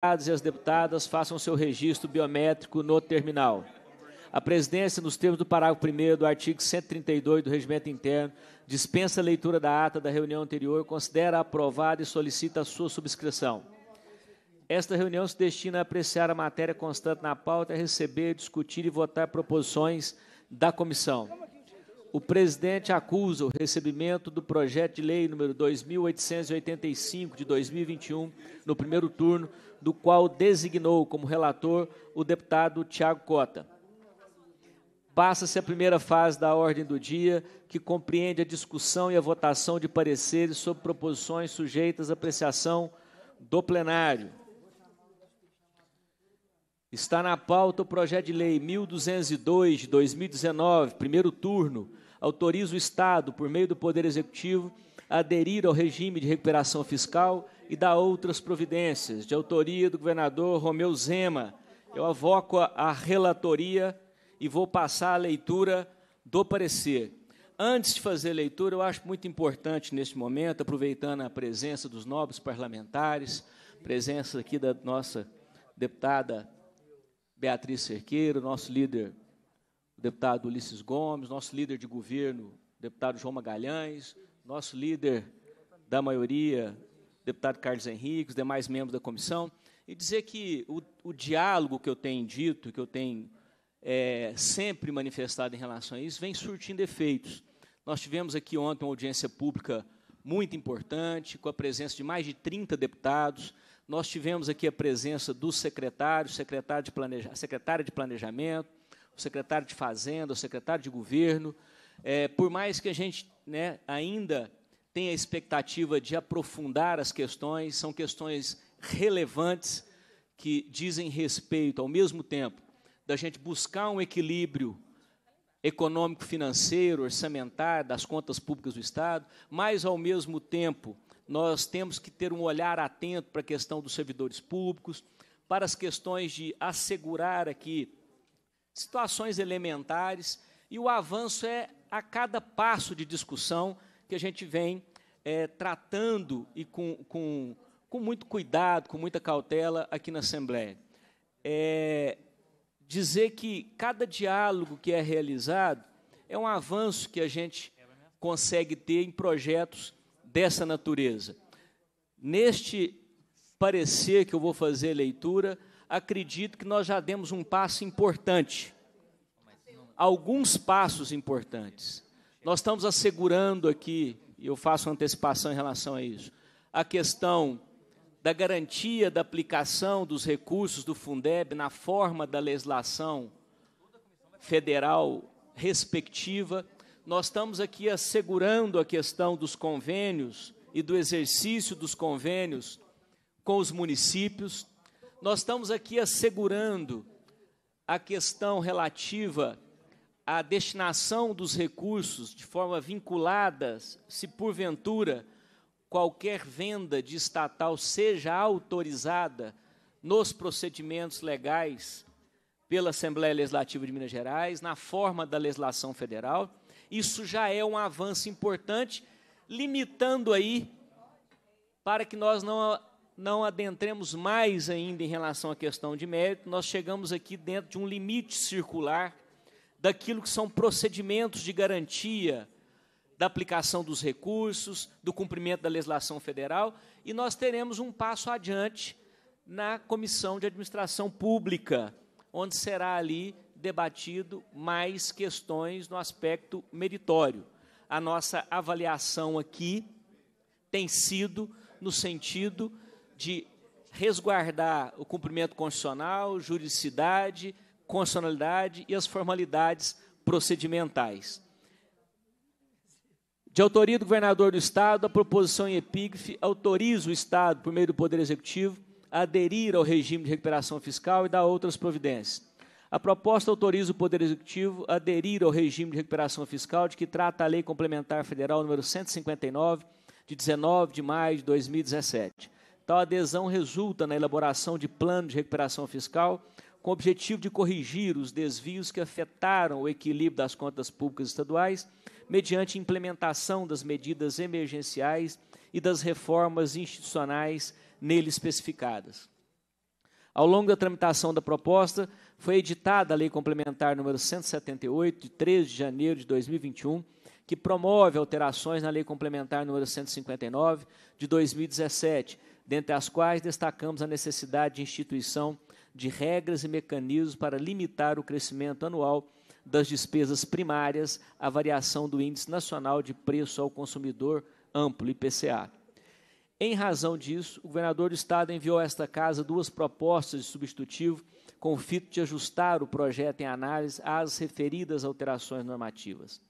deputados e as deputadas façam seu registro biométrico no terminal. A presidência, nos termos do parágrafo 1 do artigo 132 do Regimento Interno, dispensa a leitura da ata da reunião anterior, considera aprovada e solicita a sua subscrição. Esta reunião se destina a apreciar a matéria constante na pauta, a receber, discutir e votar proposições da comissão. O presidente acusa o recebimento do projeto de lei número 2885 de 2021, no primeiro turno, do qual designou como relator o deputado Tiago Cota. Passa-se a primeira fase da ordem do dia, que compreende a discussão e a votação de pareceres sobre proposições sujeitas à apreciação do plenário. Está na pauta o projeto de lei 1202 de 2019, primeiro turno, autoriza o Estado, por meio do Poder Executivo, a aderir ao regime de recuperação fiscal e da outras providências, de autoria do governador Romeu Zema. Eu avoco a relatoria e vou passar a leitura do parecer. Antes de fazer a leitura, eu acho muito importante neste momento, aproveitando a presença dos nobres parlamentares, presença aqui da nossa deputada Beatriz Cerqueiro, nosso líder, o deputado Ulisses Gomes, nosso líder de governo, deputado João Magalhães, nosso líder da maioria, deputado Carlos Henrique, os demais membros da comissão, e dizer que o, o diálogo que eu tenho dito, que eu tenho é, sempre manifestado em relação a isso, vem surtindo efeitos. Nós tivemos aqui ontem uma audiência pública muito importante, com a presença de mais de 30 deputados. Nós tivemos aqui a presença dos secretários, secretário de planeja secretária de Planejamento, o secretário de Fazenda, o secretário de Governo. É, por mais que a gente né, ainda tem a expectativa de aprofundar as questões, são questões relevantes que dizem respeito, ao mesmo tempo, da gente buscar um equilíbrio econômico, financeiro, orçamentário das contas públicas do Estado, mas, ao mesmo tempo, nós temos que ter um olhar atento para a questão dos servidores públicos, para as questões de assegurar aqui situações elementares, e o avanço é a cada passo de discussão que a gente vem é, tratando e com, com, com muito cuidado, com muita cautela aqui na Assembleia. É, dizer que cada diálogo que é realizado é um avanço que a gente consegue ter em projetos dessa natureza. Neste parecer que eu vou fazer leitura, acredito que nós já demos um passo importante. Alguns passos importantes. Nós estamos assegurando aqui, e eu faço antecipação em relação a isso, a questão da garantia da aplicação dos recursos do Fundeb na forma da legislação federal respectiva. Nós estamos aqui assegurando a questão dos convênios e do exercício dos convênios com os municípios. Nós estamos aqui assegurando a questão relativa a destinação dos recursos de forma vinculada, se porventura qualquer venda de estatal seja autorizada nos procedimentos legais pela Assembleia Legislativa de Minas Gerais, na forma da legislação federal. Isso já é um avanço importante, limitando aí para que nós não, não adentremos mais ainda em relação à questão de mérito. Nós chegamos aqui dentro de um limite circular daquilo que são procedimentos de garantia da aplicação dos recursos, do cumprimento da legislação federal, e nós teremos um passo adiante na Comissão de Administração Pública, onde será ali debatido mais questões no aspecto meritório. A nossa avaliação aqui tem sido no sentido de resguardar o cumprimento constitucional, juridicidade, constitucionalidade e as formalidades procedimentais. De autoria do governador do Estado, a proposição em epígrafe autoriza o Estado, por meio do Poder Executivo, a aderir ao regime de recuperação fiscal e dar outras providências. A proposta autoriza o Poder Executivo a aderir ao regime de recuperação fiscal de que trata a Lei Complementar Federal número 159, de 19 de maio de 2017. Tal adesão resulta na elaboração de plano de recuperação fiscal com o objetivo de corrigir os desvios que afetaram o equilíbrio das contas públicas estaduais, mediante implementação das medidas emergenciais e das reformas institucionais nele especificadas. Ao longo da tramitação da proposta, foi editada a Lei Complementar número 178, de 3 de janeiro de 2021, que promove alterações na Lei Complementar número 159, de 2017, dentre as quais destacamos a necessidade de instituição de regras e mecanismos para limitar o crescimento anual das despesas primárias à variação do Índice Nacional de Preço ao Consumidor Amplo, IPCA. Em razão disso, o governador do Estado enviou a esta Casa duas propostas de substitutivo com o fito de ajustar o projeto em análise às referidas alterações normativas.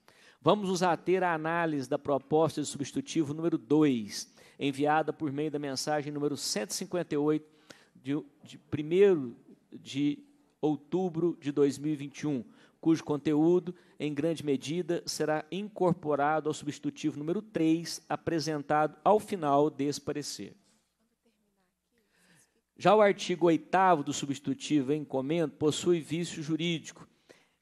Vamos nos ater à análise da proposta de substitutivo número 2, enviada por meio da mensagem número 158 de, de 1 de outubro de 2021, cujo conteúdo, em grande medida, será incorporado ao substitutivo número 3, apresentado ao final desse parecer. Já o artigo 8 do substitutivo em comento possui vício jurídico.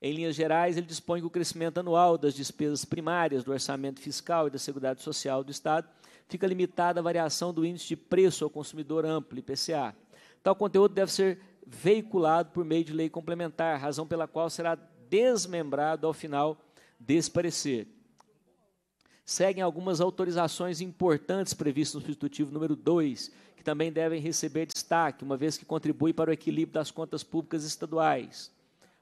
Em linhas gerais, ele dispõe que o crescimento anual das despesas primárias do orçamento fiscal e da Seguridade Social do Estado fica limitado à variação do índice de preço ao consumidor amplo, IPCA, Tal conteúdo deve ser veiculado por meio de lei complementar, razão pela qual será desmembrado ao final desse parecer. Seguem algumas autorizações importantes previstas no substitutivo número 2, que também devem receber destaque, uma vez que contribui para o equilíbrio das contas públicas estaduais.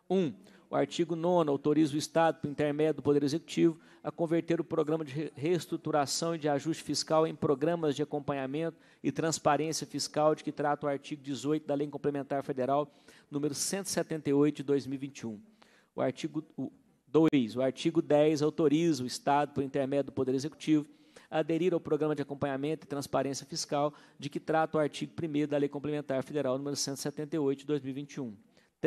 1. Um, o artigo 9 autoriza o Estado, por intermédio do Poder Executivo, a converter o programa de reestruturação e de ajuste fiscal em programas de acompanhamento e transparência fiscal de que trata o artigo 18 da Lei Complementar Federal número 178 de 2021. O artigo 2, o artigo 10 autoriza o Estado, por intermédio do Poder Executivo, a aderir ao programa de acompanhamento e transparência fiscal de que trata o artigo 1 da Lei Complementar Federal número 178 de 2021.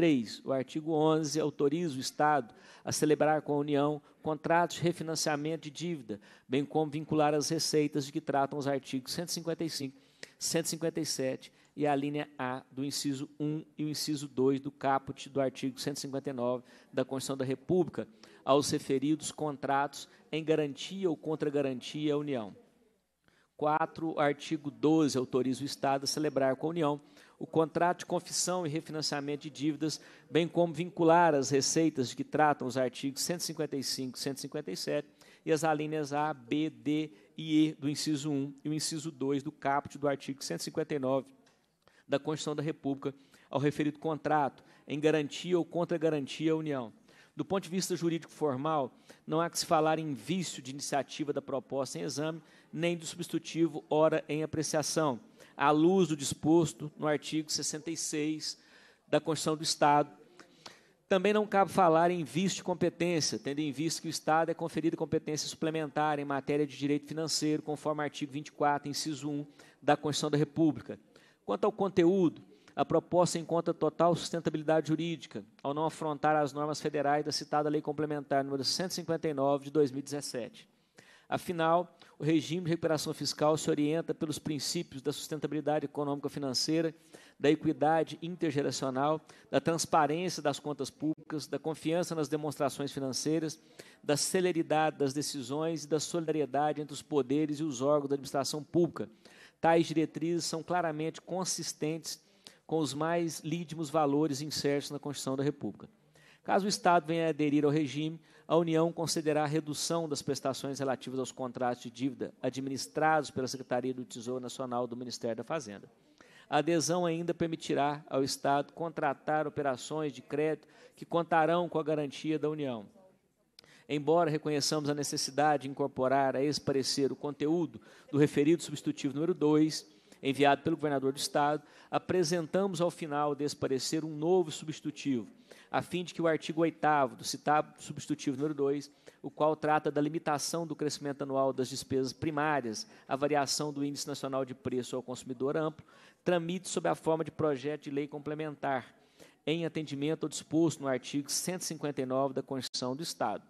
3, o artigo 11 autoriza o Estado a celebrar com a União contratos de refinanciamento de dívida, bem como vincular as receitas de que tratam os artigos 155, 157 e a linha A do inciso 1 e o inciso 2 do caput do artigo 159 da Constituição da República aos referidos contratos em garantia ou contra garantia à União. 4, artigo 12 autoriza o Estado a celebrar com a União o contrato de confissão e refinanciamento de dívidas, bem como vincular as receitas de que tratam os artigos 155 e 157 e as alíneas A, B, D e E do inciso 1 e o inciso 2 do caput do artigo 159 da Constituição da República ao referido contrato, em garantia ou contra garantia à União. Do ponto de vista jurídico formal, não há que se falar em vício de iniciativa da proposta em exame, nem do substitutivo ora em apreciação, à luz do disposto no artigo 66 da Constituição do Estado. Também não cabe falar em vício de competência, tendo em vista que o Estado é conferida competência suplementar em matéria de direito financeiro, conforme o artigo 24, inciso 1 da Constituição da República. Quanto ao conteúdo, a proposta encontra total sustentabilidade jurídica, ao não afrontar as normas federais da citada Lei Complementar nº 159 de 2017. Afinal, o regime de recuperação fiscal se orienta pelos princípios da sustentabilidade econômica financeira, da equidade intergeracional, da transparência das contas públicas, da confiança nas demonstrações financeiras, da celeridade das decisões e da solidariedade entre os poderes e os órgãos da administração pública. Tais diretrizes são claramente consistentes com os mais lídimos valores insertos na Constituição da República. Caso o Estado venha aderir ao regime, a União concederá a redução das prestações relativas aos contratos de dívida administrados pela Secretaria do Tesouro Nacional do Ministério da Fazenda. A adesão ainda permitirá ao Estado contratar operações de crédito que contarão com a garantia da União. Embora reconheçamos a necessidade de incorporar a esse parecer o conteúdo do referido substitutivo número 2, enviado pelo governador do Estado, apresentamos ao final desse parecer um novo substitutivo, a fim de que o artigo 8 do citado substitutivo número 2, o qual trata da limitação do crescimento anual das despesas primárias, a variação do Índice Nacional de Preço ao Consumidor Amplo, tramite sob a forma de projeto de lei complementar, em atendimento ao disposto no artigo 159 da Constituição do Estado.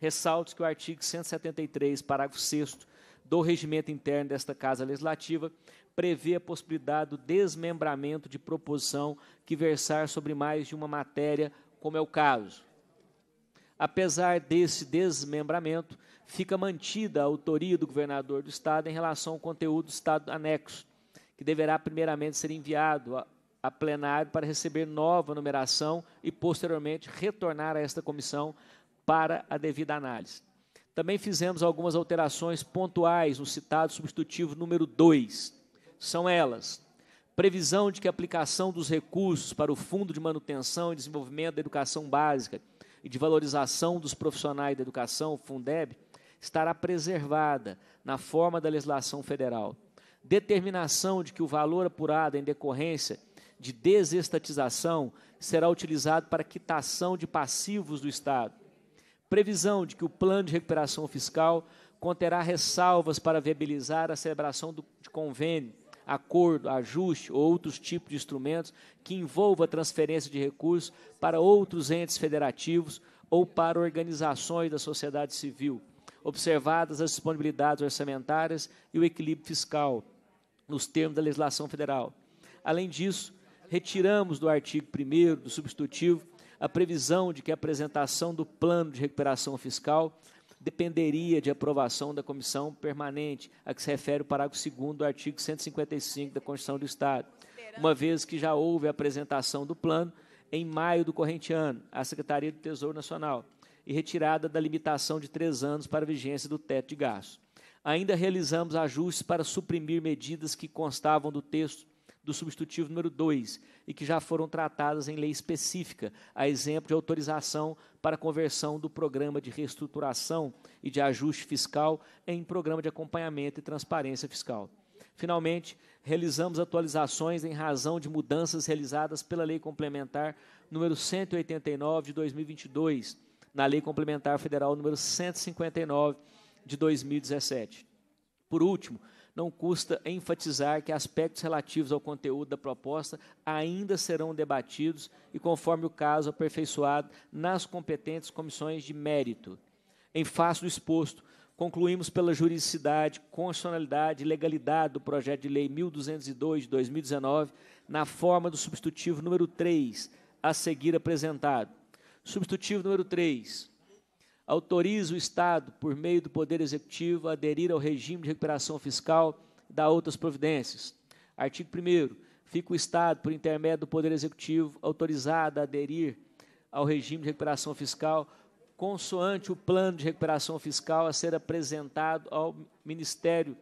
Ressalto que o artigo 173, parágrafo 6 do regimento interno desta Casa Legislativa prevê a possibilidade do desmembramento de proposição que versar sobre mais de uma matéria, como é o caso. Apesar desse desmembramento, fica mantida a autoria do governador do Estado em relação ao conteúdo do Estado anexo, que deverá primeiramente ser enviado a, a plenário para receber nova numeração e, posteriormente, retornar a esta comissão para a devida análise. Também fizemos algumas alterações pontuais no citado substitutivo número 2, são elas: previsão de que a aplicação dos recursos para o Fundo de Manutenção e Desenvolvimento da Educação Básica e de Valorização dos Profissionais da Educação, Fundeb, estará preservada na forma da legislação federal. Determinação de que o valor apurado em decorrência de desestatização será utilizado para quitação de passivos do Estado. Previsão de que o plano de recuperação fiscal conterá ressalvas para viabilizar a celebração do, de convênio acordo, ajuste ou outros tipos de instrumentos que envolva transferência de recursos para outros entes federativos ou para organizações da sociedade civil, observadas as disponibilidades orçamentárias e o equilíbrio fiscal, nos termos da legislação federal. Além disso, retiramos do artigo 1 do substitutivo a previsão de que a apresentação do plano de recuperação fiscal dependeria de aprovação da comissão permanente, a que se refere o parágrafo 2 do artigo 155 da Constituição do Estado, uma vez que já houve a apresentação do plano em maio do corrente ano à Secretaria do Tesouro Nacional e retirada da limitação de três anos para a vigência do teto de gastos. Ainda realizamos ajustes para suprimir medidas que constavam do texto do substitutivo número 2 e que já foram tratadas em lei específica, a exemplo de autorização para conversão do programa de reestruturação e de ajuste fiscal em programa de acompanhamento e transparência fiscal. Finalmente, realizamos atualizações em razão de mudanças realizadas pela Lei Complementar número 189 de 2022, na Lei Complementar Federal número 159 de 2017. Por último, não custa enfatizar que aspectos relativos ao conteúdo da proposta ainda serão debatidos e, conforme o caso, aperfeiçoado nas competentes comissões de mérito. Em face do exposto, concluímos pela juridicidade, constitucionalidade e legalidade do projeto de lei 1202 de 2019, na forma do substitutivo número 3, a seguir apresentado. Substitutivo número 3 autoriza o Estado, por meio do Poder Executivo, a aderir ao regime de recuperação fiscal da outras providências. Artigo 1 Fica o Estado, por intermédio do Poder Executivo, autorizado a aderir ao regime de recuperação fiscal, consoante o plano de recuperação fiscal a ser apresentado ao Ministério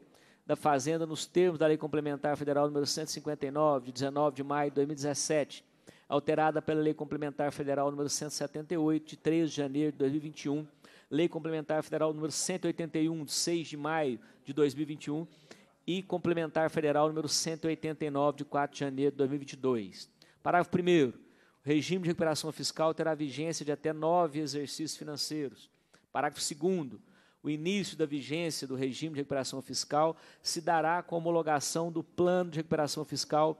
da Fazenda nos termos da Lei Complementar Federal número 159, de 19 de maio de 2017, alterada pela Lei Complementar Federal número 178, de 3 de janeiro de 2021, Lei Complementar Federal número 181, de 6 de maio de 2021, e Complementar Federal número 189, de 4 de janeiro de 2022. Parágrafo 1. O regime de recuperação fiscal terá vigência de até nove exercícios financeiros. Parágrafo 2. O início da vigência do regime de recuperação fiscal se dará com a homologação do plano de recuperação fiscal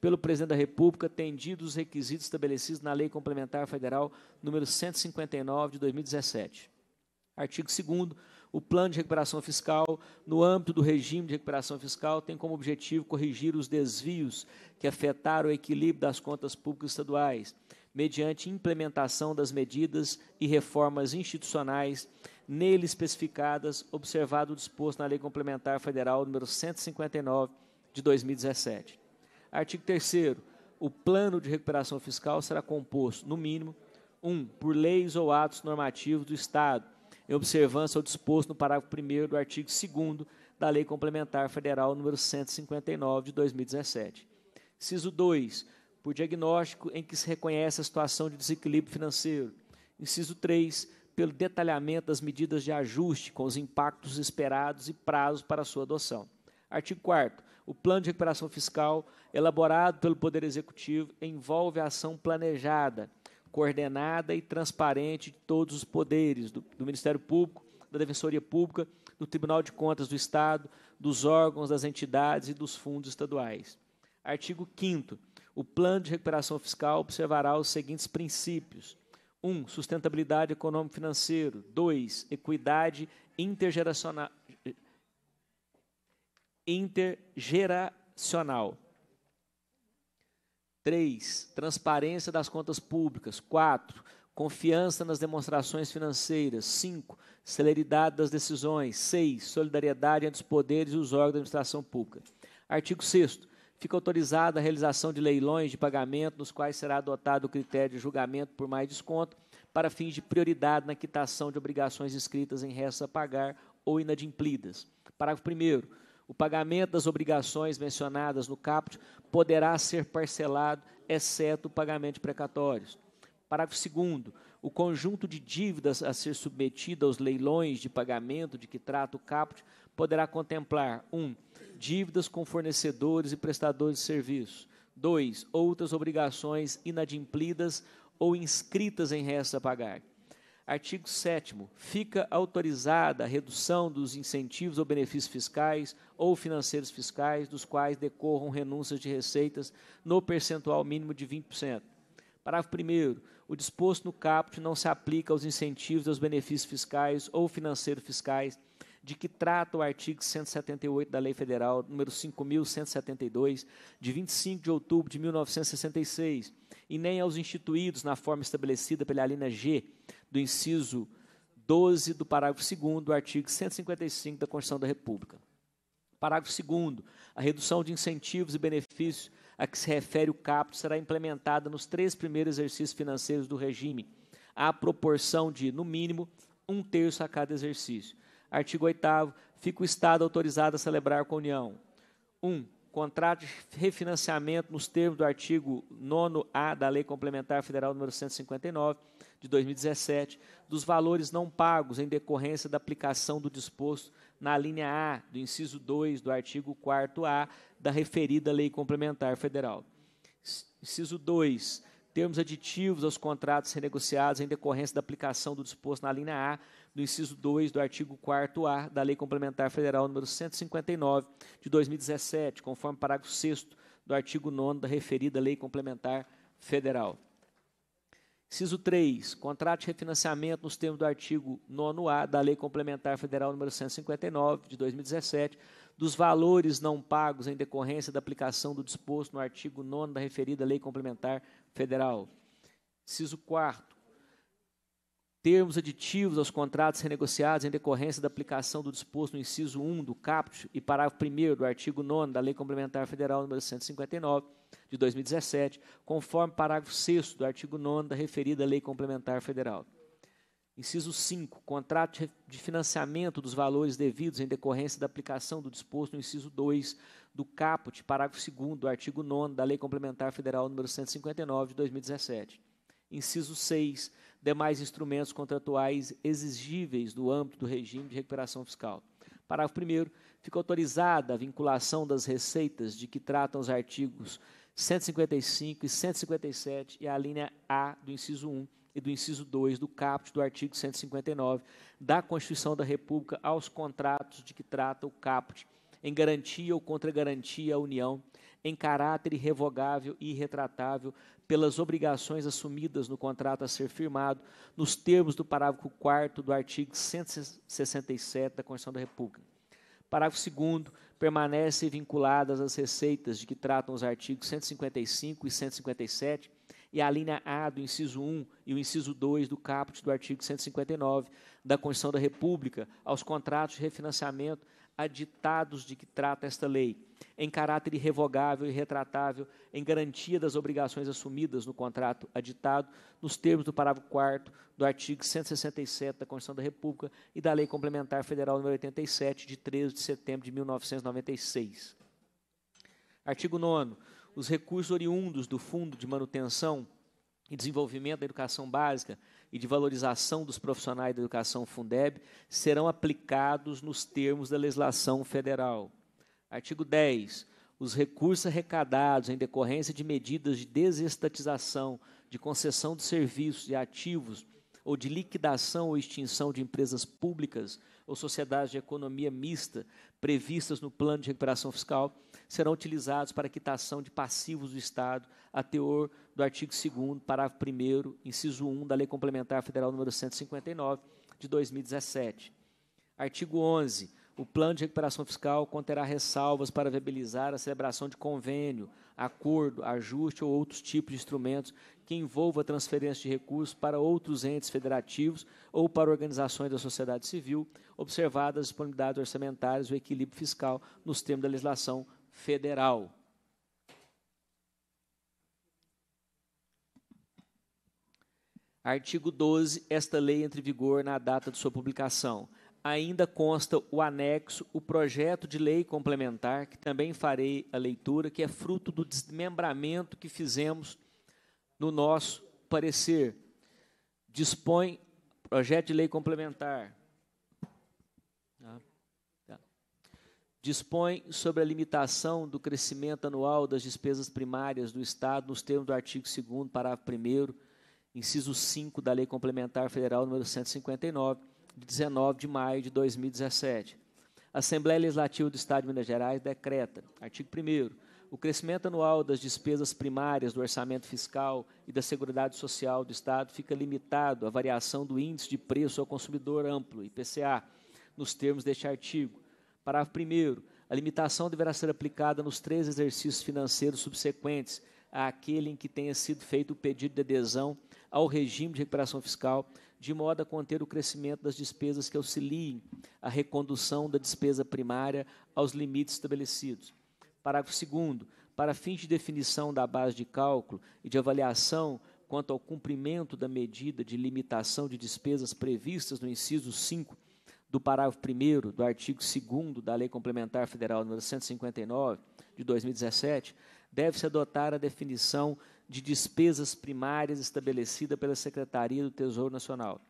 pelo Presidente da República, atendidos os requisitos estabelecidos na Lei Complementar Federal número 159 de 2017. Artigo 2 o plano de recuperação fiscal, no âmbito do regime de recuperação fiscal, tem como objetivo corrigir os desvios que afetaram o equilíbrio das contas públicas estaduais, mediante implementação das medidas e reformas institucionais nele especificadas, observado o disposto na Lei Complementar Federal número 159 de 2017. Artigo 3 o plano de recuperação fiscal será composto, no mínimo, 1. Um, por leis ou atos normativos do Estado, em observância ao disposto no parágrafo 1 do artigo 2 da Lei Complementar Federal número 159 de 2017. Inciso 2. Por diagnóstico em que se reconhece a situação de desequilíbrio financeiro. Inciso 3. Pelo detalhamento das medidas de ajuste com os impactos esperados e prazos para sua adoção. Artigo 4. O plano de recuperação fiscal, elaborado pelo Poder Executivo, envolve a ação planejada coordenada e transparente de todos os poderes do, do Ministério Público, da Defensoria Pública, do Tribunal de Contas do Estado, dos órgãos, das entidades e dos fundos estaduais. Artigo 5 O Plano de Recuperação Fiscal observará os seguintes princípios: 1. Um, sustentabilidade econômico-financeiro. 2. Equidade intergeracional. intergeracional. 3. Transparência das contas públicas. 4. Confiança nas demonstrações financeiras. 5. Celeridade das decisões. 6. Solidariedade entre os poderes e os órgãos da administração pública. Artigo 6. Fica autorizada a realização de leilões de pagamento, nos quais será adotado o critério de julgamento por mais desconto, para fins de prioridade na quitação de obrigações inscritas em resta a pagar ou inadimplidas. Parágrafo 1. O pagamento das obrigações mencionadas no caput poderá ser parcelado, exceto o pagamento de precatórios. Parágrafo 2 o conjunto de dívidas a ser submetido aos leilões de pagamento de que trata o caput poderá contemplar 1. Um, dívidas com fornecedores e prestadores de serviços; 2. Outras obrigações inadimplidas ou inscritas em restos a pagar. Artigo 7 Fica autorizada a redução dos incentivos ou benefícios fiscais ou financeiros fiscais dos quais decorram renúncias de receitas no percentual mínimo de 20%. Parágrafo 1 O disposto no caput não se aplica aos incentivos aos benefícios fiscais ou financeiros fiscais de que trata o artigo 178 da Lei Federal número 5172 de 25 de outubro de 1966, e nem aos instituídos na forma estabelecida pela linha G do inciso 12 do parágrafo 2 do artigo 155 da Constituição da República. Parágrafo 2 a redução de incentivos e benefícios a que se refere o capto será implementada nos três primeiros exercícios financeiros do regime, à proporção de, no mínimo, um terço a cada exercício. Artigo 8 fica o Estado autorizado a celebrar com a União. 1. Um, contrato de refinanciamento nos termos do artigo 9A da Lei Complementar Federal nº 159, de 2017, dos valores não pagos em decorrência da aplicação do disposto na linha A do inciso 2 do artigo 4A da referida Lei Complementar Federal. Inciso 2. Termos aditivos aos contratos renegociados em decorrência da aplicação do disposto na linha A do inciso 2 do artigo 4A da Lei Complementar Federal nº 159 de 2017, conforme parágrafo 6 do artigo 9 da referida Lei Complementar Federal. Ciso 3. Contrato de refinanciamento nos termos do artigo 9A da Lei Complementar Federal nº 159, de 2017, dos valores não pagos em decorrência da aplicação do disposto no artigo 9 da referida Lei Complementar Federal. Ciso 4 termos aditivos aos contratos renegociados em decorrência da aplicação do disposto no inciso 1 do caput e parágrafo 1 do artigo 9 da Lei Complementar Federal nº 159 de 2017, conforme parágrafo 6 do artigo 9 da referida Lei Complementar Federal. Inciso 5. Contrato de financiamento dos valores devidos em decorrência da aplicação do disposto no inciso 2 do caput, parágrafo 2 do artigo 9 da Lei Complementar Federal nº 159 de 2017. Inciso 6 demais instrumentos contratuais exigíveis do âmbito do regime de recuperação fiscal. Parágrafo 1. Fica autorizada a vinculação das receitas de que tratam os artigos 155 e 157 e a linha A do inciso 1 e do inciso 2 do caput do artigo 159 da Constituição da República aos contratos de que trata o caput, em garantia ou contra garantia à União em caráter irrevogável e irretratável pelas obrigações assumidas no contrato a ser firmado, nos termos do parágrafo 4 do artigo 167 da Constituição da República. Parágrafo 2 permanecem vinculadas às receitas de que tratam os artigos 155 e 157 e a linha A do inciso 1 e o inciso 2 do caput do artigo 159 da Constituição da República aos contratos de refinanciamento aditados de que trata esta lei, em caráter irrevogável e retratável, em garantia das obrigações assumidas no contrato aditado, nos termos do parágrafo 4 do artigo 167 da Constituição da República e da Lei Complementar Federal nº 87, de 13 de setembro de 1996. Artigo 9 Os recursos oriundos do Fundo de Manutenção e Desenvolvimento da Educação Básica e de valorização dos profissionais da educação Fundeb serão aplicados nos termos da legislação federal. Artigo 10. Os recursos arrecadados em decorrência de medidas de desestatização, de concessão de serviços e ativos ou de liquidação ou extinção de empresas públicas ou sociedades de economia mista previstas no plano de recuperação fiscal serão utilizados para quitação de passivos do Estado a teor do artigo 2 parágrafo 1 inciso 1 da Lei Complementar Federal número 159, de 2017. Artigo 11. O plano de recuperação fiscal conterá ressalvas para viabilizar a celebração de convênio, acordo, ajuste ou outros tipos de instrumentos que envolva transferência de recursos para outros entes federativos ou para organizações da sociedade civil, observadas as disponibilidades orçamentárias e o equilíbrio fiscal nos termos da legislação federal. Artigo 12. Esta lei entra em vigor na data de sua publicação. Ainda consta o anexo, o projeto de lei complementar, que também farei a leitura, que é fruto do desmembramento que fizemos no nosso parecer. Dispõe projeto de lei complementar. Ah, tá. Dispõe sobre a limitação do crescimento anual das despesas primárias do Estado nos termos do artigo 2 parágrafo 1 inciso 5 da Lei Complementar Federal número 159, de 19 de maio de 2017. A Assembleia Legislativa do Estado de Minas Gerais decreta, artigo 1 o crescimento anual das despesas primárias do orçamento fiscal e da Seguridade Social do Estado fica limitado à variação do Índice de Preço ao Consumidor Amplo, IPCA, nos termos deste artigo. Parágrafo 1 a limitação deverá ser aplicada nos três exercícios financeiros subsequentes, àquele em que tenha sido feito o pedido de adesão ao regime de recuperação fiscal, de modo a conter o crescimento das despesas que auxiliem a recondução da despesa primária aos limites estabelecidos. Parágrafo 2. Para fins de definição da base de cálculo e de avaliação quanto ao cumprimento da medida de limitação de despesas previstas no inciso 5 do parágrafo 1 do artigo 2 da Lei Complementar Federal nº 159 de 2017, deve-se adotar a definição de despesas primárias estabelecida pela Secretaria do Tesouro Nacional.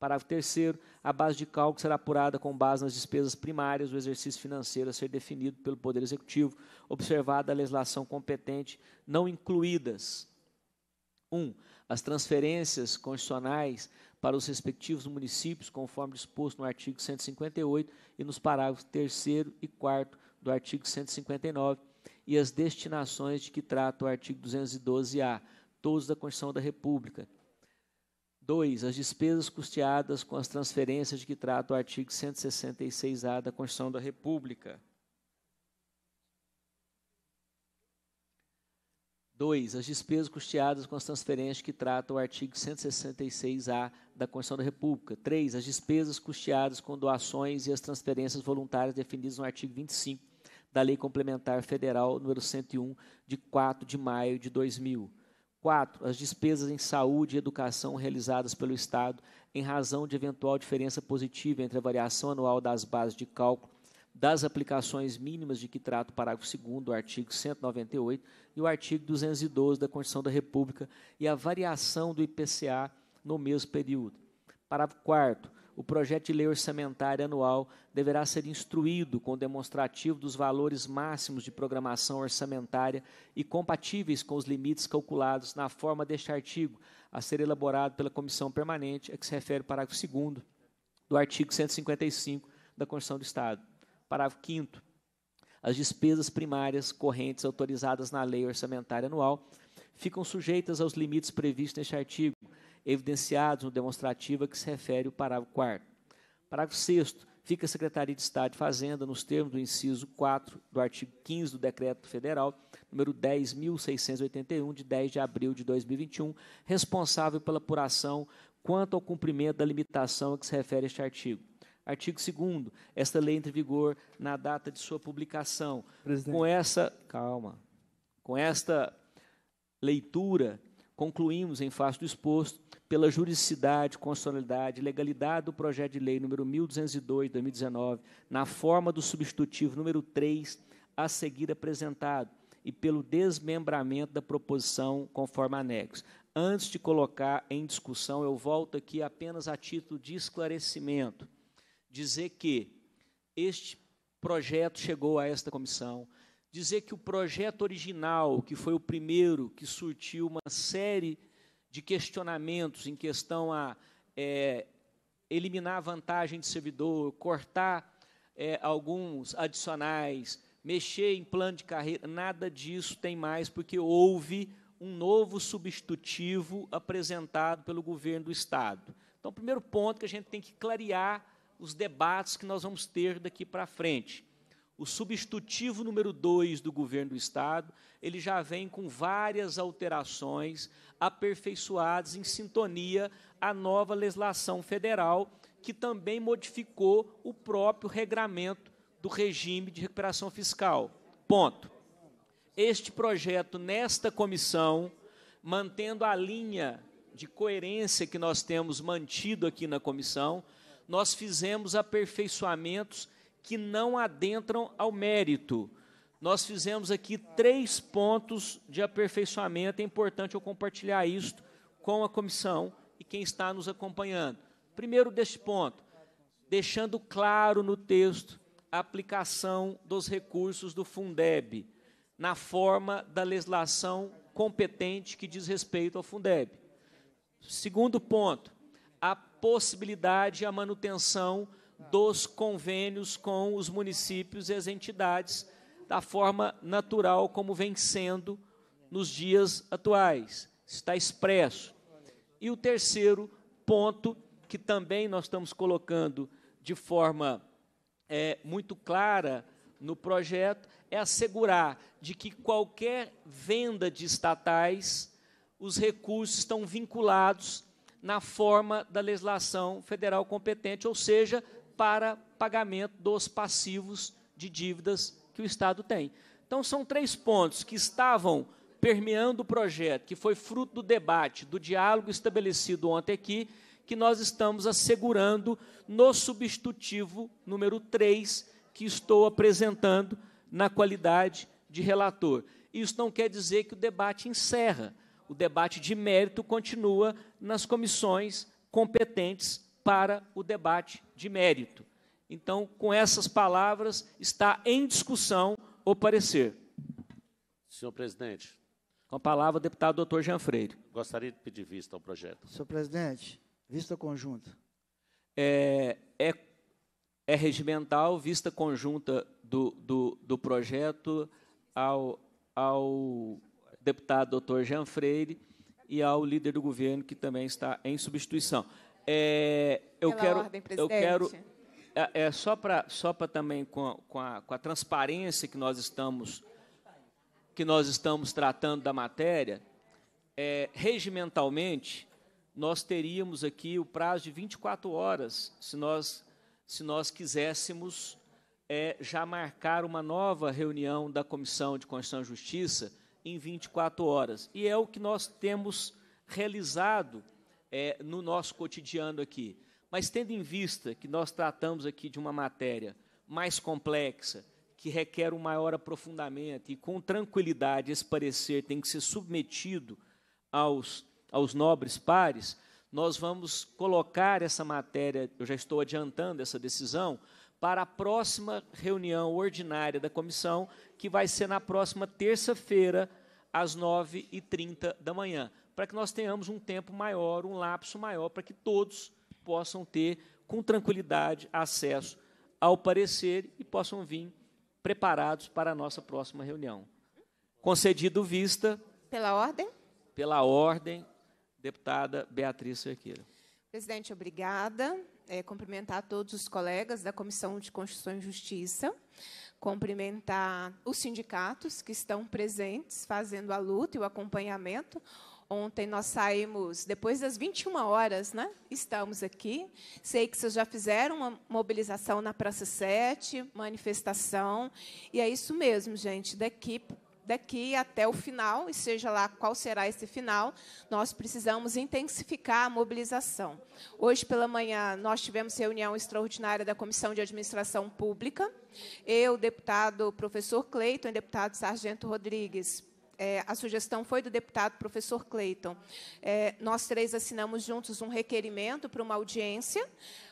Parágrafo 3 a base de cálculo será apurada com base nas despesas primárias do exercício financeiro a ser definido pelo Poder Executivo, observada a legislação competente, não incluídas 1. Um, as transferências constitucionais para os respectivos municípios, conforme disposto no artigo 158 e nos parágrafos 3 e 4 do artigo 159 e as destinações de que trata o artigo 212-A, todos da Constituição da República. 2. As despesas custeadas com as transferências de que trata o artigo 166-A da Constituição da República. 2. As despesas custeadas com as transferências que trata o artigo 166-A da Constituição da República. 3. As despesas custeadas com doações e as transferências voluntárias definidas no artigo 25 da Lei Complementar Federal número 101 de 4 de maio de 2000. 4. As despesas em saúde e educação realizadas pelo Estado em razão de eventual diferença positiva entre a variação anual das bases de cálculo das aplicações mínimas de que trata o parágrafo 2 do artigo 198 e o artigo 212 da Constituição da República e a variação do IPCA no mesmo período. Parágrafo 4 o projeto de lei orçamentária anual deverá ser instruído com o demonstrativo dos valores máximos de programação orçamentária e compatíveis com os limites calculados na forma deste artigo, a ser elaborado pela comissão permanente a que se refere o parágrafo 2 do artigo 155 da Constituição do Estado. Parágrafo 5 as despesas primárias correntes autorizadas na lei orçamentária anual ficam sujeitas aos limites previstos neste artigo, evidenciados no demonstrativo a que se refere o parágrafo 4. Parágrafo 6. Fica a Secretaria de Estado de Fazenda, nos termos do inciso 4 do artigo 15 do Decreto Federal número 10.681, de 10 de abril de 2021, responsável pela apuração quanto ao cumprimento da limitação a que se refere este artigo. Artigo 2 Esta lei entra em vigor na data de sua publicação. Presidente. Com essa, calma. Com esta leitura, concluímos em face do exposto pela juridicidade, constitucionalidade, legalidade do projeto de lei número 1202 de 2019, na forma do substitutivo número 3 a seguir apresentado e pelo desmembramento da proposição conforme anexo. Antes de colocar em discussão, eu volto aqui apenas a título de esclarecimento, dizer que este projeto chegou a esta comissão, dizer que o projeto original, que foi o primeiro que surtiu uma série de questionamentos em questão a é, eliminar a vantagem de servidor, cortar é, alguns adicionais, mexer em plano de carreira, nada disso tem mais, porque houve um novo substitutivo apresentado pelo governo do Estado. Então, o primeiro ponto que a gente tem que clarear os debates que nós vamos ter daqui para frente o substitutivo número 2 do governo do Estado, ele já vem com várias alterações aperfeiçoadas em sintonia à nova legislação federal, que também modificou o próprio regramento do regime de recuperação fiscal. Ponto. Este projeto, nesta comissão, mantendo a linha de coerência que nós temos mantido aqui na comissão, nós fizemos aperfeiçoamentos que não adentram ao mérito. Nós fizemos aqui três pontos de aperfeiçoamento, é importante eu compartilhar isto com a comissão e quem está nos acompanhando. Primeiro deste ponto, deixando claro no texto a aplicação dos recursos do Fundeb na forma da legislação competente que diz respeito ao Fundeb. Segundo ponto, a possibilidade e a manutenção dos convênios com os municípios e as entidades, da forma natural como vem sendo nos dias atuais. Está expresso. E o terceiro ponto, que também nós estamos colocando de forma é, muito clara no projeto, é assegurar de que qualquer venda de estatais, os recursos estão vinculados na forma da legislação federal competente, ou seja, para pagamento dos passivos de dívidas que o Estado tem. Então, são três pontos que estavam permeando o projeto, que foi fruto do debate, do diálogo estabelecido ontem aqui, que nós estamos assegurando no substitutivo número 3, que estou apresentando na qualidade de relator. Isso não quer dizer que o debate encerra. O debate de mérito continua nas comissões competentes para o debate de mérito. Então, com essas palavras, está em discussão o parecer. Senhor presidente. Com a palavra, o deputado doutor Jean Freire. Gostaria de pedir vista ao projeto. Senhor presidente, vista conjunta. É, é, é regimental, vista conjunta do, do, do projeto ao, ao deputado doutor Jean Freire e ao líder do governo, que também está em substituição. É, eu, quero, ordem, eu quero. É, é só para só também com, com, a, com a transparência que nós estamos que nós estamos tratando da matéria, é, regimentalmente nós teríamos aqui o prazo de 24 horas, se nós se nós quiséssemos é, já marcar uma nova reunião da Comissão de Constituição e Justiça em 24 horas. E é o que nós temos realizado é, no nosso cotidiano aqui. Mas tendo em vista que nós tratamos aqui de uma matéria mais complexa, que requer um maior aprofundamento, e com tranquilidade esse parecer tem que ser submetido aos, aos nobres pares, nós vamos colocar essa matéria, eu já estou adiantando essa decisão, para a próxima reunião ordinária da comissão, que vai ser na próxima terça-feira, às 9h30 da manhã para que nós tenhamos um tempo maior, um lapso maior, para que todos possam ter com tranquilidade acesso ao parecer e possam vir preparados para a nossa próxima reunião. Concedido vista. Pela ordem? Pela ordem, deputada Beatriz Cerqueira. Presidente, obrigada. É, cumprimentar todos os colegas da Comissão de Constituição e Justiça, cumprimentar os sindicatos que estão presentes, fazendo a luta e o acompanhamento. Ontem nós saímos, depois das 21 horas, né? Estamos aqui. Sei que vocês já fizeram uma mobilização na Praça 7, manifestação. E é isso mesmo, gente. Daqui daqui até o final, e seja lá qual será esse final, nós precisamos intensificar a mobilização. Hoje pela manhã nós tivemos reunião extraordinária da Comissão de Administração Pública. Eu, deputado professor Cleiton e deputado Sargento Rodrigues é, a sugestão foi do deputado professor Cleiton. É, nós três assinamos juntos um requerimento para uma audiência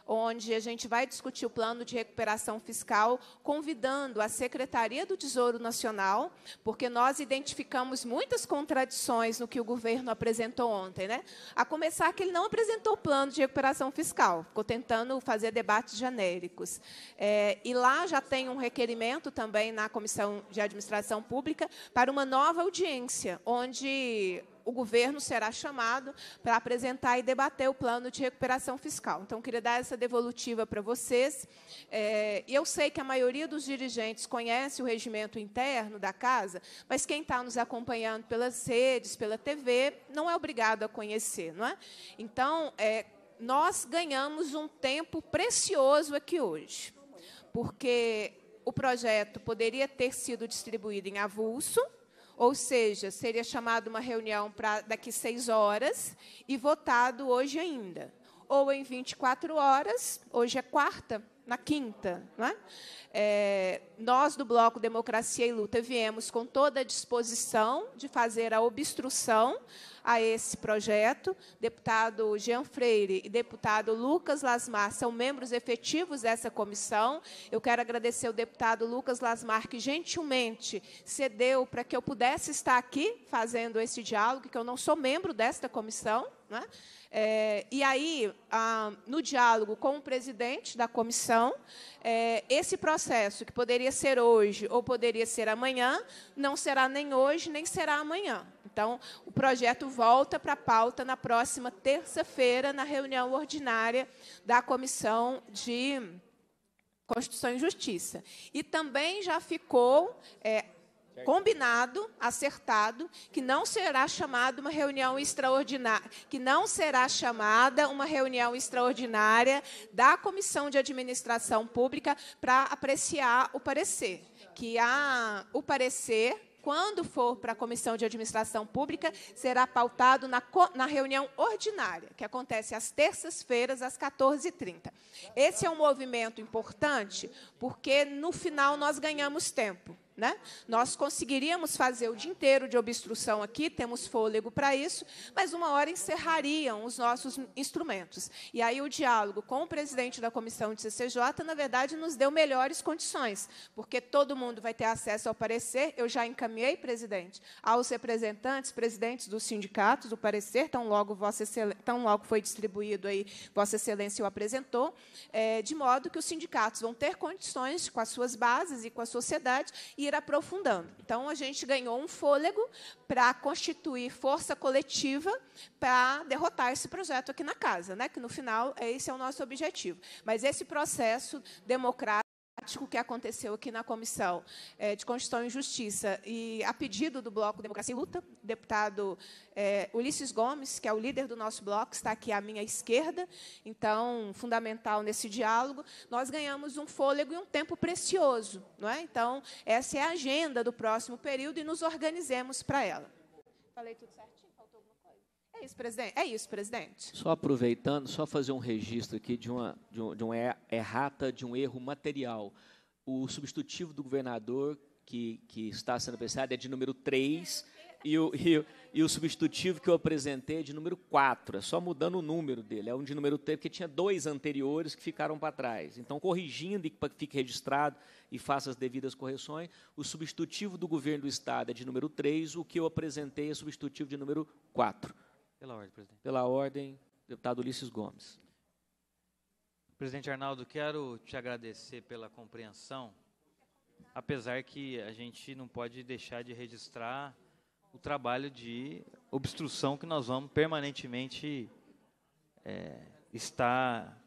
onde a gente vai discutir o plano de recuperação fiscal, convidando a Secretaria do Tesouro Nacional, porque nós identificamos muitas contradições no que o governo apresentou ontem, né? A começar que ele não apresentou plano de recuperação fiscal, ficou tentando fazer debates genéricos. É, e lá já tem um requerimento também na Comissão de Administração Pública para uma nova audiência, onde o governo será chamado para apresentar e debater o plano de recuperação fiscal. Então, queria dar essa devolutiva para vocês. É, eu sei que a maioria dos dirigentes conhece o regimento interno da Casa, mas quem está nos acompanhando pelas redes, pela TV, não é obrigado a conhecer. Não é? Então, é, nós ganhamos um tempo precioso aqui hoje, porque o projeto poderia ter sido distribuído em avulso, ou seja, seria chamada uma reunião para daqui seis horas e votado hoje ainda. Ou em 24 horas, hoje é quarta, na quinta. É? é, nós, do Bloco Democracia e Luta, viemos com toda a disposição de fazer a obstrução a esse projeto. Deputado Jean Freire e deputado Lucas Lasmar são membros efetivos dessa comissão. Eu quero agradecer ao deputado Lucas Lasmar, que gentilmente cedeu para que eu pudesse estar aqui fazendo esse diálogo, que eu não sou membro desta comissão. É? É, e aí, ah, no diálogo com o presidente da comissão, é, esse processo, que poderia ser hoje ou poderia ser amanhã, não será nem hoje, nem será amanhã. Então, o projeto volta para a pauta na próxima terça-feira, na reunião ordinária da comissão de. Constituição e Justiça. E também já ficou é, combinado, acertado, que não será chamada uma reunião extraordinária, que não será chamada uma reunião extraordinária da Comissão de Administração Pública para apreciar o parecer, que a, o parecer quando for para a Comissão de Administração Pública, será pautado na, na reunião ordinária, que acontece às terças-feiras, às 14h30. Esse é um movimento importante, porque, no final, nós ganhamos tempo. Né? Nós conseguiríamos fazer o dia inteiro de obstrução aqui, temos fôlego para isso, mas uma hora encerrariam os nossos instrumentos. E aí o diálogo com o presidente da comissão de CCJ, na verdade, nos deu melhores condições, porque todo mundo vai ter acesso ao parecer. Eu já encaminhei, presidente, aos representantes, presidentes dos sindicatos, o parecer, tão logo, Vossa Excelência, tão logo foi distribuído aí, Vossa Excelência o apresentou, é, de modo que os sindicatos vão ter condições, com as suas bases e com a sociedade, e ir aprofundando. Então, a gente ganhou um fôlego para constituir força coletiva para derrotar esse projeto aqui na casa, né? que, no final, esse é o nosso objetivo. Mas esse processo democrático que aconteceu aqui na Comissão é, de Constituição e Justiça. E, a pedido do Bloco Democracia e Luta, deputado é, Ulisses Gomes, que é o líder do nosso bloco, está aqui à minha esquerda, então, fundamental nesse diálogo, nós ganhamos um fôlego e um tempo precioso. Não é? Então, essa é a agenda do próximo período e nos organizemos para ela. Falei tudo certinho? É isso, presidente. É isso, presidente. Só aproveitando, só fazer um registro aqui de uma, de, um, de uma é, errata, de um erro material. O substitutivo do governador que, que está sendo pensado é de número 3 e o, e, e, o substitutivo que eu apresentei é de número 4. É só mudando o número dele. É um de número 3, porque tinha dois anteriores que ficaram para trás. Então, corrigindo e para que fique registrado e faça as devidas correções, o substitutivo do governo do Estado é de número 3, o que eu apresentei é substitutivo de número 4. Pela ordem, presidente. Pela ordem, deputado Ulisses Gomes. Presidente Arnaldo, quero te agradecer pela compreensão, apesar que a gente não pode deixar de registrar o trabalho de obstrução que nós vamos permanentemente é, estar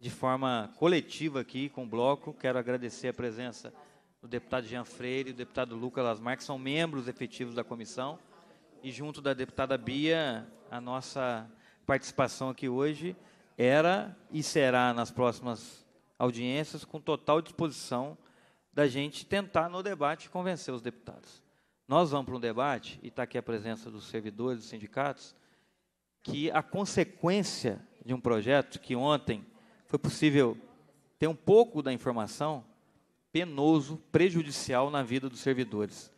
de forma coletiva aqui com o bloco. Quero agradecer a presença do deputado Jean Freire e do deputado Lucas Lasmar, que são membros efetivos da comissão e junto da deputada Bia, a nossa participação aqui hoje era e será nas próximas audiências com total disposição da gente tentar no debate convencer os deputados. Nós vamos para um debate, e está aqui a presença dos servidores, dos sindicatos, que a consequência de um projeto que ontem foi possível ter um pouco da informação penoso, prejudicial na vida dos servidores.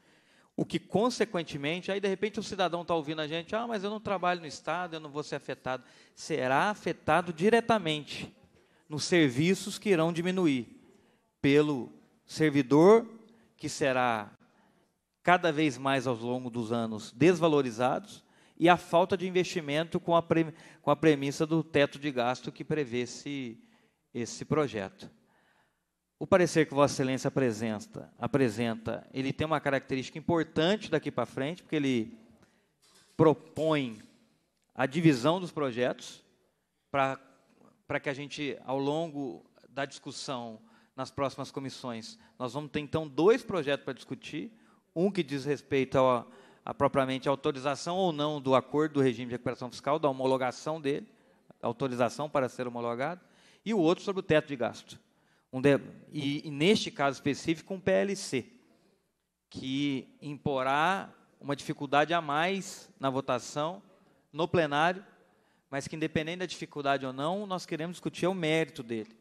O que, consequentemente, aí de repente o cidadão está ouvindo a gente, ah, mas eu não trabalho no Estado, eu não vou ser afetado. Será afetado diretamente nos serviços que irão diminuir, pelo servidor que será cada vez mais ao longo dos anos desvalorizados e a falta de investimento com a, pre, com a premissa do teto de gasto que prevê esse, esse projeto. O parecer que Vossa Excelência apresenta, apresenta, ele tem uma característica importante daqui para frente, porque ele propõe a divisão dos projetos para que a gente, ao longo da discussão nas próximas comissões, nós vamos ter então dois projetos para discutir, um que diz respeito a, a propriamente a autorização ou não do acordo do regime de recuperação fiscal, da homologação dele, autorização para ser homologado, e o outro sobre o teto de gasto um de, e, e neste caso específico, um PLC, que imporá uma dificuldade a mais na votação, no plenário, mas que, independente da dificuldade ou não, nós queremos discutir o mérito dele,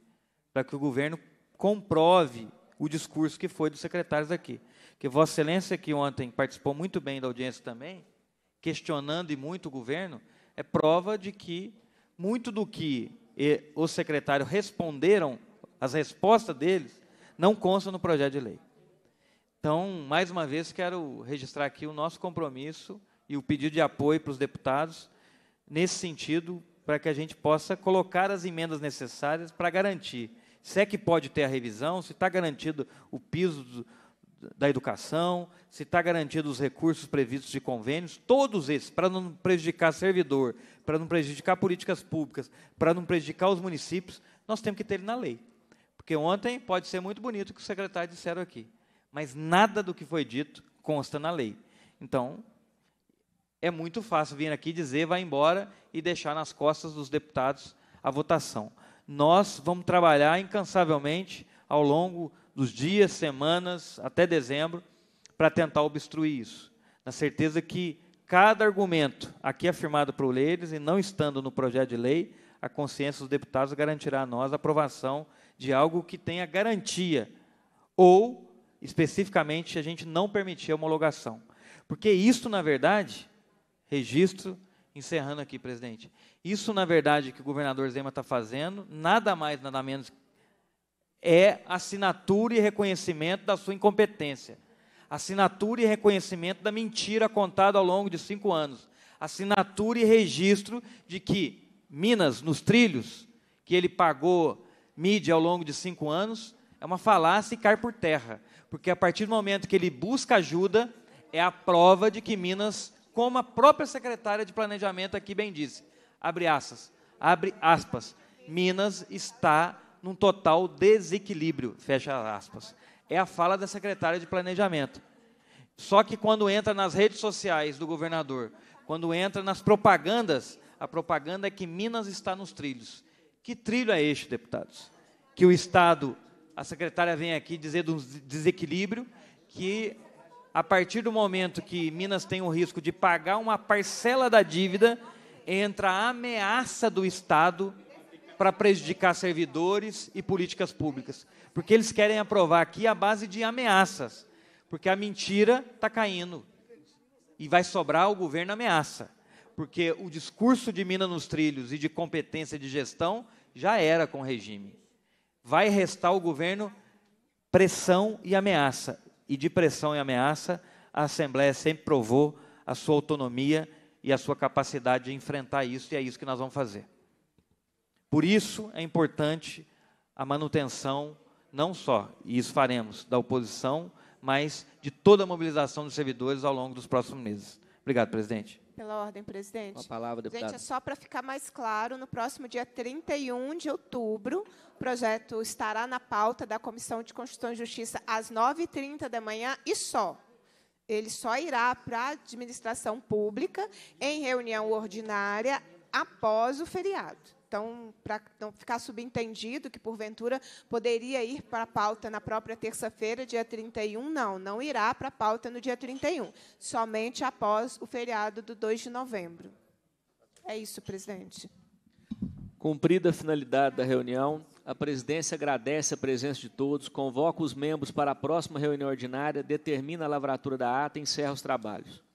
para que o governo comprove o discurso que foi dos secretários aqui. Que Vossa Excelência, que ontem participou muito bem da audiência também, questionando e muito o governo, é prova de que muito do que eh, os secretários responderam as respostas deles não constam no projeto de lei. Então, mais uma vez, quero registrar aqui o nosso compromisso e o pedido de apoio para os deputados nesse sentido, para que a gente possa colocar as emendas necessárias para garantir se é que pode ter a revisão, se está garantido o piso do, da educação, se está garantido os recursos previstos de convênios, todos esses, para não prejudicar servidor, para não prejudicar políticas públicas, para não prejudicar os municípios, nós temos que ter ele na lei. Porque ontem pode ser muito bonito o que os secretários disseram aqui, mas nada do que foi dito consta na lei. Então, é muito fácil vir aqui dizer, vai embora e deixar nas costas dos deputados a votação. Nós vamos trabalhar incansavelmente ao longo dos dias, semanas, até dezembro, para tentar obstruir isso. Na certeza que cada argumento aqui afirmado por eles e não estando no projeto de lei, a consciência dos deputados garantirá a nós a aprovação de algo que tenha garantia, ou, especificamente, a gente não permitir a homologação. Porque isso, na verdade, registro, encerrando aqui, presidente, isso, na verdade, que o governador Zema está fazendo, nada mais, nada menos, é assinatura e reconhecimento da sua incompetência. Assinatura e reconhecimento da mentira contada ao longo de cinco anos. Assinatura e registro de que Minas, nos trilhos, que ele pagou mídia ao longo de cinco anos é uma falácia e cai por terra. Porque a partir do momento que ele busca ajuda, é a prova de que Minas, como a própria secretária de Planejamento aqui bem disse, abre aspas, abre aspas, Minas está num total desequilíbrio, fecha aspas. É a fala da secretária de Planejamento. Só que quando entra nas redes sociais do governador, quando entra nas propagandas, a propaganda é que Minas está nos trilhos. Que trilho é este, deputados? Que o Estado, a secretária vem aqui dizer de um desequilíbrio que a partir do momento que Minas tem o risco de pagar uma parcela da dívida, entra a ameaça do Estado para prejudicar servidores e políticas públicas. Porque eles querem aprovar aqui a base de ameaças. Porque a mentira está caindo. E vai sobrar o governo ameaça porque o discurso de mina nos trilhos e de competência de gestão já era com o regime. Vai restar ao governo pressão e ameaça. E de pressão e ameaça, a Assembleia sempre provou a sua autonomia e a sua capacidade de enfrentar isso, e é isso que nós vamos fazer. Por isso é importante a manutenção, não só, e isso faremos, da oposição, mas de toda a mobilização dos servidores ao longo dos próximos meses. Obrigado, presidente. Pela ordem, presidente. Com a palavra, deputado. Gente, é só para ficar mais claro, no próximo dia 31 de outubro, o projeto estará na pauta da Comissão de Constituição e Justiça às 9h30 da manhã e só. Ele só irá para a administração pública em reunião ordinária após o feriado. Então, para não ficar subentendido que, porventura, poderia ir para a pauta na própria terça-feira, dia 31, não, não irá para a pauta no dia 31, somente após o feriado do 2 de novembro. É isso, presidente. Cumprida a finalidade da reunião, a presidência agradece a presença de todos, convoca os membros para a próxima reunião ordinária, determina a lavratura da ata e encerra os trabalhos.